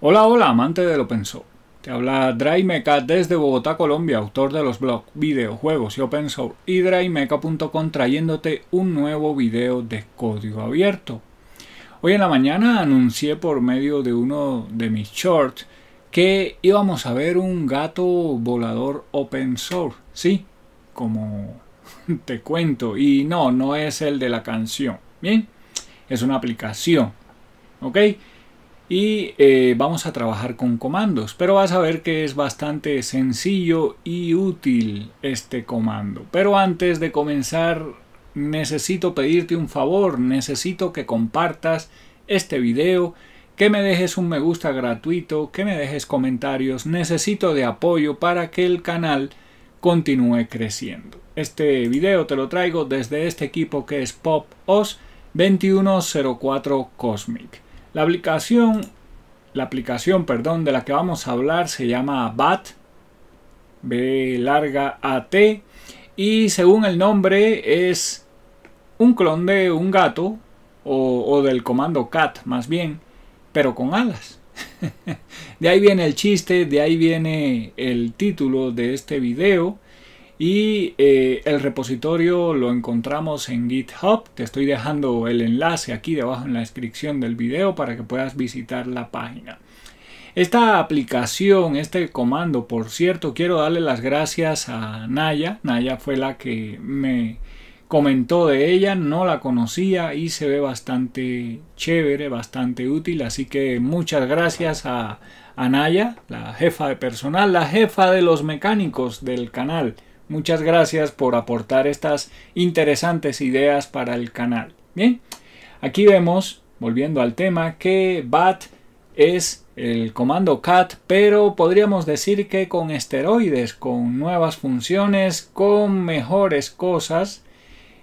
Hola, hola, amante del open source. Te habla DryMeca desde Bogotá, Colombia, autor de los blogs Videojuegos y Open Source y DryMeca.com trayéndote un nuevo video de código abierto. Hoy en la mañana anuncié por medio de uno de mis shorts que íbamos a ver un gato volador open source. Sí, como te cuento. Y no, no es el de la canción. Bien, es una aplicación. ¿Ok? y eh, vamos a trabajar con comandos pero vas a ver que es bastante sencillo y útil este comando pero antes de comenzar necesito pedirte un favor necesito que compartas este video que me dejes un me gusta gratuito que me dejes comentarios necesito de apoyo para que el canal continúe creciendo este video te lo traigo desde este equipo que es PopOS 2104 Cosmic la aplicación, la aplicación, perdón, de la que vamos a hablar se llama BAT, B larga AT, y según el nombre es un clon de un gato o del comando cat más bien, pero con alas. de ahí viene el chiste, de ahí viene el título de este video y eh, el repositorio lo encontramos en GitHub. Te estoy dejando el enlace aquí debajo en la descripción del video para que puedas visitar la página. Esta aplicación, este comando, por cierto, quiero darle las gracias a Naya. Naya fue la que me comentó de ella, no la conocía y se ve bastante chévere, bastante útil. Así que muchas gracias a Naya la jefa de personal, la jefa de los mecánicos del canal. Muchas gracias por aportar estas interesantes ideas para el canal. Bien, aquí vemos, volviendo al tema, que BAT es el comando cat, pero podríamos decir que con esteroides, con nuevas funciones, con mejores cosas.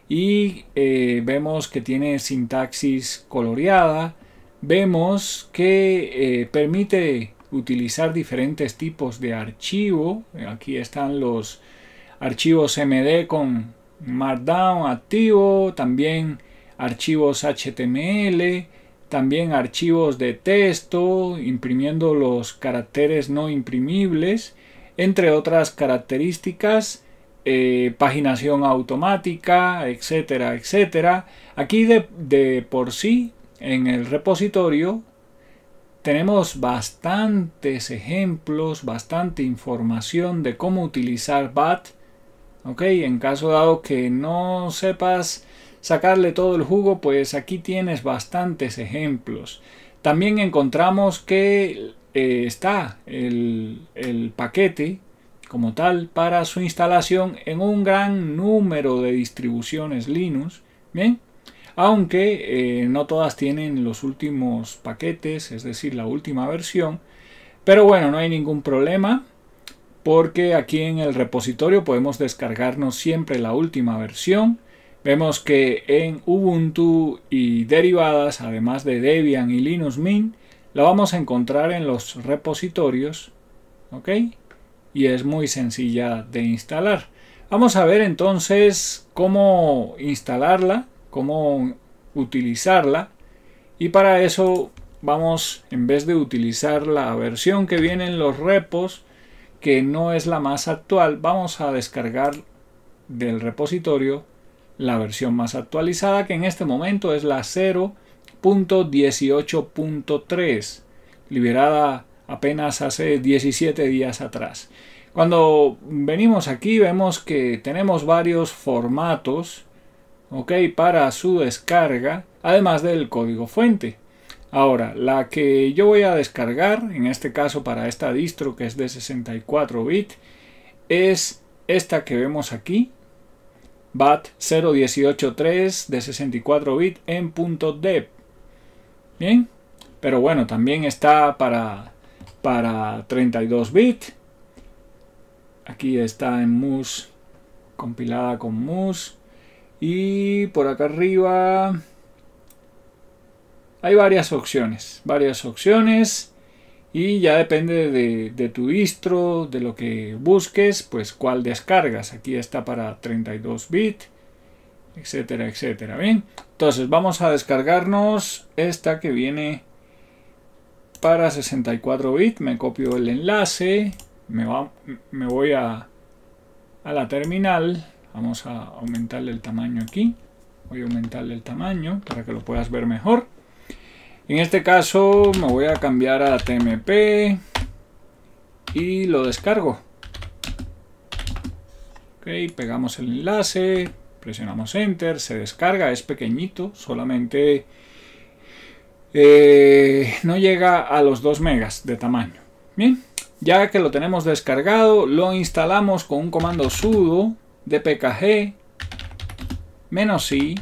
Y eh, vemos que tiene sintaxis coloreada. Vemos que eh, permite utilizar diferentes tipos de archivo. Aquí están los archivos MD con Markdown activo, también archivos HTML, también archivos de texto, imprimiendo los caracteres no imprimibles, entre otras características, eh, paginación automática, etcétera, etcétera. Aquí de por sí, en el repositorio, tenemos bastantes ejemplos, bastante información de cómo utilizar BAT en caso dado que no sepas sacarle todo el jugo pues aquí tienes bastantes ejemplos también encontramos que eh, está el, paquete como tal para su instalación en un gran número de distribuciones Linux aunque eh, no todas tienen los últimos paquetes, es decir, la última versión. Pero bueno, no hay ningún problema porque aquí en el repositorio podemos descargarnos siempre la última versión. Vemos que en Ubuntu y derivadas, además de Debian y Linux Mint, la vamos a encontrar en los repositorios. ¿Ok? Y es muy sencilla de instalar. Vamos a ver entonces cómo instalarla, cómo utilizarla. Y para eso vamos, en vez de utilizar la versión que viene en los repos, que no es la más actual, vamos a descargar del repositorio la versión más actualizada que en este momento es la 0.18.3 liberada apenas hace 17 días atrás. Cuando venimos aquí vemos que tenemos varios formatos ok para su descarga además del código fuente Ahora, la que yo voy a descargar, en este caso para esta distro que es de 64 bit, es esta que vemos aquí, BAT 0183 de 64 bit en .deb. Bien, pero bueno, también está para, para 32 bit. Aquí está en MUS, compilada con MUS. Y por acá arriba hay varias opciones, varias opciones y ya depende de, tu distro, de lo que busques, pues cuál descargas. Aquí está para 32 bit, etcétera, etcétera. Bien, entonces vamos a descargarnos esta que viene para 64 bit. Me copio el enlace, me, voy a, a la terminal. Vamos a aumentarle el tamaño aquí. Voy a aumentarle el tamaño para que lo puedas ver mejor. En este caso me voy a cambiar a TMP y lo descargo. Ok, pegamos el enlace, presionamos Enter, se descarga, es pequeñito, solamente eh, no llega a los 2 megas de tamaño. Bien, ya que lo tenemos descargado, lo instalamos con un comando sudo dpkg -i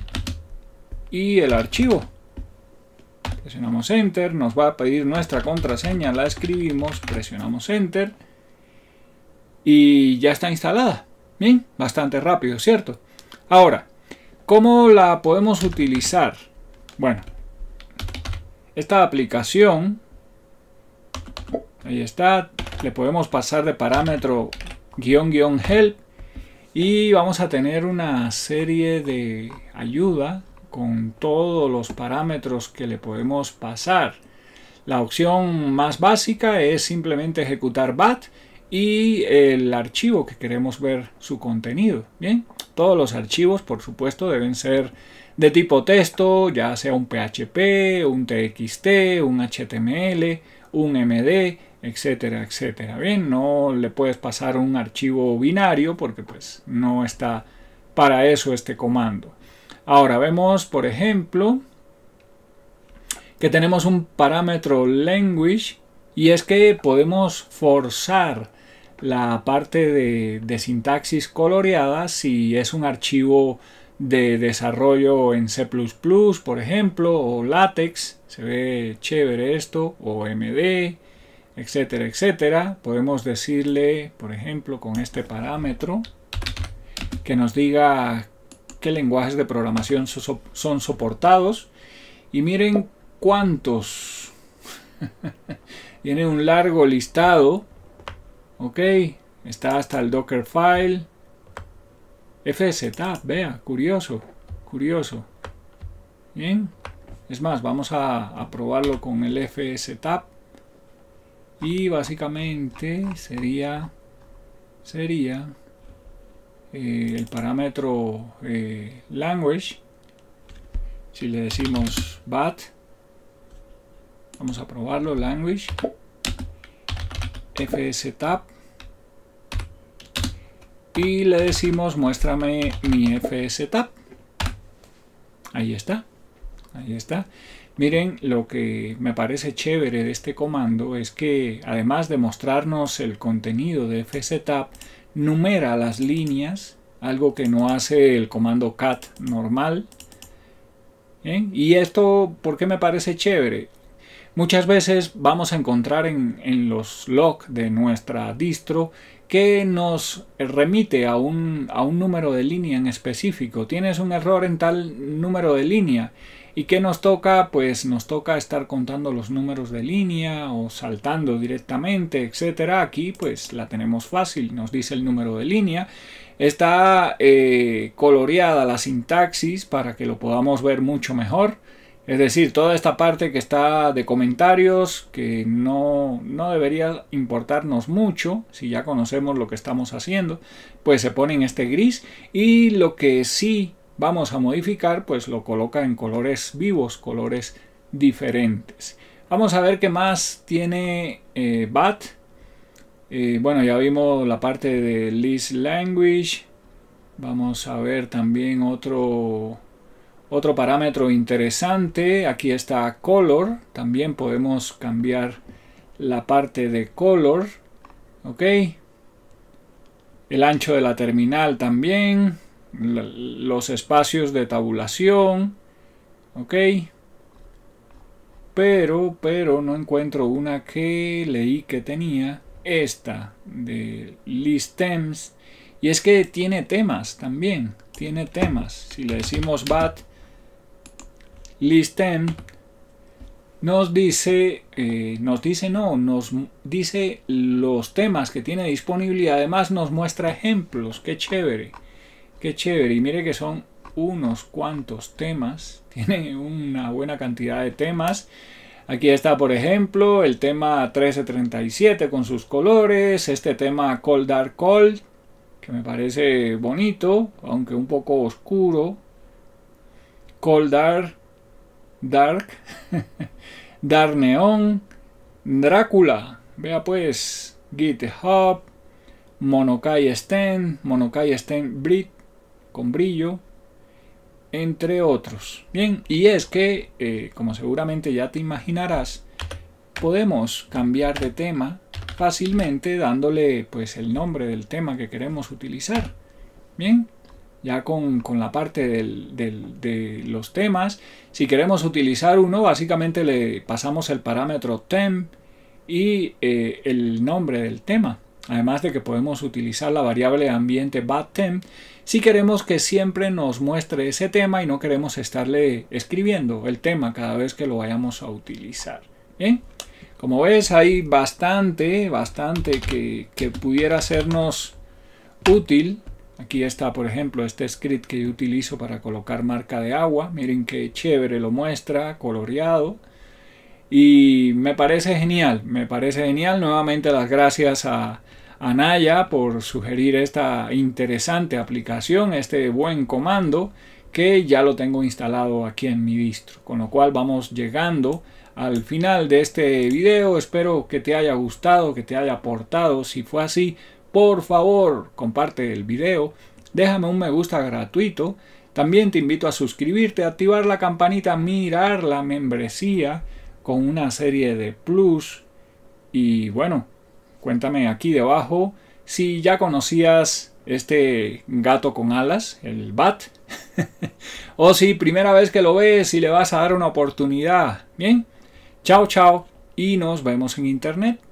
y el archivo presionamos Enter, nos va a pedir nuestra contraseña, la escribimos, presionamos Enter y ya está instalada. Bien, bastante rápido, ¿cierto? Ahora, ¿cómo la podemos utilizar? Bueno, esta aplicación, ahí está, le podemos pasar de parámetro guión guión help y vamos a tener una serie de ayuda con todos los parámetros que le podemos pasar. La opción más básica es simplemente ejecutar bat y el archivo que queremos ver su contenido. Bien, todos los archivos, por supuesto, deben ser de tipo texto, ya sea un PHP, un TXT, un HTML, un MD, etcétera, etcétera. Bien, no le puedes pasar un archivo binario porque pues no está para eso este comando. Ahora vemos, por ejemplo, que tenemos un parámetro language y es que podemos forzar la parte de, sintaxis coloreada si es un archivo de desarrollo en C++, por ejemplo, o LaTeX, se ve chévere esto, o MD, etcétera, etcétera. Podemos decirle, por ejemplo, con este parámetro, que nos diga qué lenguajes de programación son soportados y miren cuántos. Tiene un largo listado. Ok, está hasta el Dockerfile. Fstab. vea, curioso, curioso. Bien, es más, vamos a, probarlo con el tab Y básicamente sería, sería, eh, el parámetro eh, language si le decimos bat vamos a probarlo language fs tab y le decimos muéstrame mi tab ahí está ahí está miren lo que me parece chévere de este comando es que además de mostrarnos el contenido de fs tab numera las líneas, algo que no hace el comando cat normal. ¿eh? Y esto, ¿por qué me parece chévere? Muchas veces vamos a encontrar en, los logs de nuestra distro que nos remite a un, a un número de línea en específico. Tienes un error en tal número de línea ¿Y qué nos toca? Pues nos toca estar contando los números de línea o saltando directamente, etcétera. Aquí pues la tenemos fácil, nos dice el número de línea. Está eh, coloreada la sintaxis para que lo podamos ver mucho mejor. Es decir, toda esta parte que está de comentarios, que no, no, debería importarnos mucho, si ya conocemos lo que estamos haciendo, pues se pone en este gris. Y lo que sí vamos a modificar, pues lo coloca en colores vivos, colores diferentes. Vamos a ver qué más tiene eh, BAT. Eh, bueno, ya vimos la parte de List Language. Vamos a ver también otro, otro parámetro interesante. Aquí está Color. También podemos cambiar la parte de Color. Ok. El ancho de la terminal también los espacios de tabulación. Ok. Pero, pero no encuentro una que leí que tenía. Esta de listems. Y es que tiene temas también. Tiene temas. Si le decimos bat listem, nos dice, eh, nos dice no, nos dice los temas que tiene disponible y además nos muestra ejemplos. Qué chévere. Qué chévere. Y mire que son unos cuantos temas. Tiene una buena cantidad de temas. Aquí está, por ejemplo, el tema 1337 con sus colores. Este tema Cold Dark Cold, que me parece bonito, aunque un poco oscuro. Cold Dark, Dark, Dark Neon, Drácula. Vea pues, GitHub, Monokai Sten, Monokai Sten Brit, brillo, entre otros. Bien, y es que, eh, como seguramente ya te imaginarás, podemos cambiar de tema fácilmente dándole pues el nombre del tema que queremos utilizar. Bien, ya con, la parte de los temas, si queremos utilizar uno, básicamente le pasamos el parámetro temp y eh, el nombre del tema. Además de que podemos utilizar la variable ambiente Battem si queremos que siempre nos muestre ese tema y no queremos estarle escribiendo el tema cada vez que lo vayamos a utilizar. ¿Bien? Como ves hay bastante, bastante que, que pudiera hacernos útil. Aquí está por ejemplo este script que yo utilizo para colocar marca de agua. Miren qué chévere lo muestra, coloreado. Y me parece genial, me parece genial. Nuevamente las gracias a Anaya por sugerir esta interesante aplicación, este buen comando que ya lo tengo instalado aquí en mi distro. Con lo cual vamos llegando al final de este video. Espero que te haya gustado, que te haya aportado. Si fue así, por favor comparte el video, déjame un me gusta gratuito. También te invito a suscribirte, activar la campanita, mirar la membresía con una serie de plus. Y bueno, Cuéntame aquí debajo si ya conocías este gato con alas, el bat, o si primera vez que lo ves y le vas a dar una oportunidad. Bien, chao chao y nos vemos en internet.